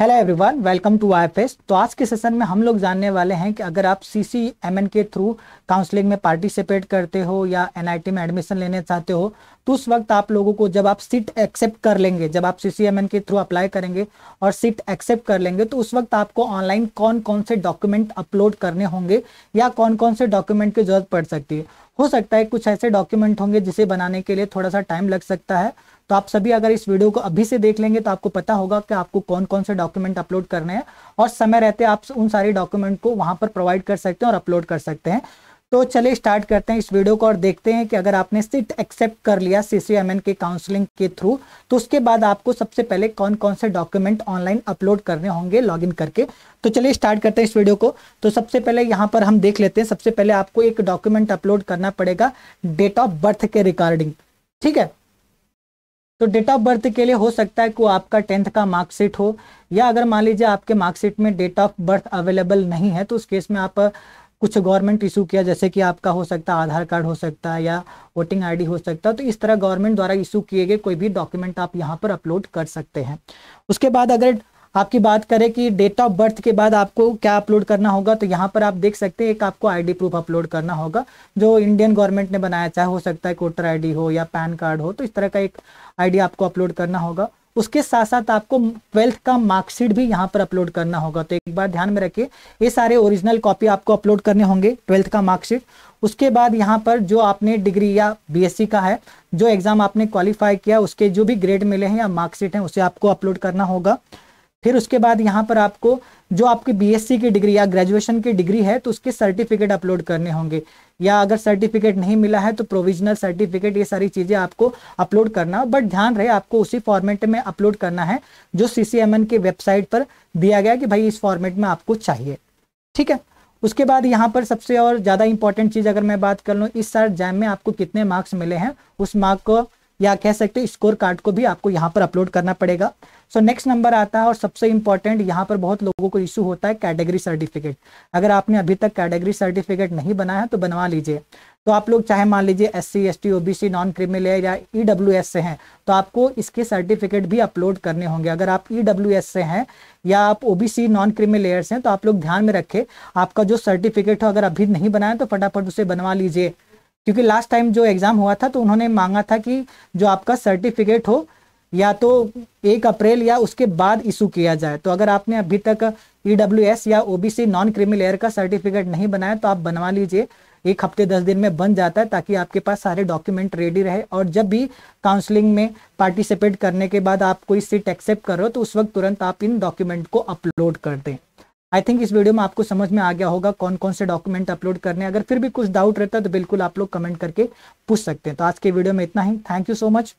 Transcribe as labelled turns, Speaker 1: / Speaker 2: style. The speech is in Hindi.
Speaker 1: hello everyone welcome to I तो आज के सेशन में हम लोग जानने वाले हैं कि अगर आप सी सी एम एन के थ्रू काउंसलिंग में पार्टिसिपेट करते हो या एन आई टी में एडमिशन लेने चाहते हो तो उस वक्त आप लोगों को जब आप सीट एक्सेप्ट कर लेंगे जब आप सी सी एम एन के थ्रू अप्लाई करेंगे और सीट एक्सेप्ट कर लेंगे तो उस वक्त आपको ऑनलाइन कौन कौन से डॉक्यूमेंट अपलोड करने होंगे या कौन कौन से डॉक्यूमेंट की जरूरत पड़ सकती है हो सकता है कुछ ऐसे डॉक्यूमेंट होंगे जिसे बनाने के लिए थोड़ा सा टाइम लग सकता है तो आप सभी अगर इस वीडियो को अभी से देख लेंगे तो आपको पता होगा कि आपको कौन कौन से डॉक्यूमेंट अपलोड करने हैं और समय रहते आप उन सारे डॉक्यूमेंट को वहां पर प्रोवाइड कर सकते हैं और अपलोड कर सकते हैं तो चलिए स्टार्ट करते हैं इस वीडियो को और देखते हैं कि अगर आपने सिट एक्सेप्ट कर लिया सीसीएमएन के काउंसलिंग के थ्रू तो उसके बाद आपको सबसे पहले कौन कौन से डॉक्यूमेंट ऑनलाइन अपलोड करने होंगे लॉगिन करके तो चलिए स्टार्ट करते हैं इस वीडियो को तो सबसे पहले यहाँ पर हम देख लेते हैं सबसे पहले आपको एक डॉक्यूमेंट अपलोड करना पड़ेगा डेट ऑफ बर्थ के रिगार्डिंग ठीक है तो डेट ऑफ बर्थ के लिए हो सकता है कि आपका टेंथ का मार्कशीट हो या अगर मान लीजिए आपके मार्कशीट में डेट ऑफ बर्थ अवेलेबल नहीं है तो उस केस में आप कुछ गवर्नमेंट इशू किया जैसे कि आपका हो सकता है आधार कार्ड हो सकता है या वोटिंग आईडी हो सकता है तो इस तरह गवर्नमेंट द्वारा इशू किए गए कोई भी डॉक्यूमेंट आप यहाँ पर अपलोड कर सकते हैं उसके बाद अगर आपकी बात करें कि डेट ऑफ बर्थ के बाद आपको क्या अपलोड करना होगा तो यहाँ पर आप देख सकते हैं एक आपको आईडी प्रूफ अपलोड करना होगा जो इंडियन गवर्नमेंट ने बनाया चाहे हो सकता है वोटर आईडी हो या पैन कार्ड हो तो इस तरह का एक आईडी आपको अपलोड करना होगा उसके साथ साथ आपको ट्वेल्थ का मार्कशीट भी यहाँ पर अपलोड करना होगा तो एक बार ध्यान में रखिए ये सारे ओरिजिनल कॉपी आपको अपलोड करने होंगे ट्वेल्थ का मार्कशीट उसके बाद यहाँ पर जो आपने डिग्री या बीएससी का है जो एग्ज़ाम आपने क्वालिफाई किया उसके जो भी ग्रेड मिले हैं या मार्कशीट है उसे आपको अपलोड करना होगा फिर उसके बाद यहाँ पर आपको जो आपकी बीएससी की डिग्री या ग्रेजुएशन की डिग्री है तो उसके सर्टिफिकेट अपलोड करने होंगे या अगर सर्टिफिकेट नहीं मिला है तो प्रोविजनल सर्टिफिकेट ये सारी चीज़ें आपको अपलोड करना बट ध्यान रहे आपको उसी फॉर्मेट में अपलोड करना है जो सी के वेबसाइट पर दिया गया कि भाई इस फॉर्मेट में आपको चाहिए ठीक है उसके बाद यहाँ पर सबसे और ज़्यादा इंपॉर्टेंट चीज़ अगर मैं बात कर लूँ इस साल जैम में आपको कितने मार्क्स मिले हैं उस मार्क को या कह सकते हैं स्कोर कार्ड को भी आपको यहाँ पर अपलोड करना पड़ेगा सो नेक्स्ट नंबर आता है और सबसे इंपॉर्टेंट यहाँ पर बहुत लोगों को इशू होता है कैटेगरी सर्टिफिकेट अगर आपने अभी तक कैटेगरी सर्टिफिकेट नहीं बनाया है तो बनवा लीजिए तो आप लोग चाहे मान लीजिए S C S T O B C non criminal या ई डब्ल्यू एस से हैं तो आपको इसके सर्टिफिकेट भी अपलोड करने होंगे अगर आप ई डब्ल्यू एस से हैं या आप O B C non criminal layers हैं तो आप लोग ध्यान में रखें आपका जो सर्टिफिकेट हो अगर अभी नहीं बनाया तो फटाफट उसे बनवा लीजिए क्योंकि लास्ट टाइम जो एग्ज़ाम हुआ था तो उन्होंने मांगा था कि जो आपका सर्टिफिकेट हो या तो एक अप्रैल या उसके बाद इशू किया जाए तो अगर आपने अभी तक ई e या ओ नॉन क्रिमिनल एयर का सर्टिफिकेट नहीं बनाया तो आप बनवा लीजिए एक हफ्ते दस दिन में बन जाता है ताकि आपके पास सारे डॉक्यूमेंट रेडी रहे और जब भी काउंसलिंग में पार्टिसिपेट करने के बाद आप कोई सीट एक्सेप्ट करो तो उस वक्त तुरंत आप इन डॉक्यूमेंट को अपलोड कर दें आई थिंक इस वीडियो में आपको समझ में आ गया होगा कौन कौन से डॉक्यूमेंट अपलोड करने अगर फिर भी कुछ डाउट रहता है तो बिल्कुल आप लोग कमेंट करके पूछ सकते हैं तो आज के वीडियो में इतना ही थैंक यू सो मच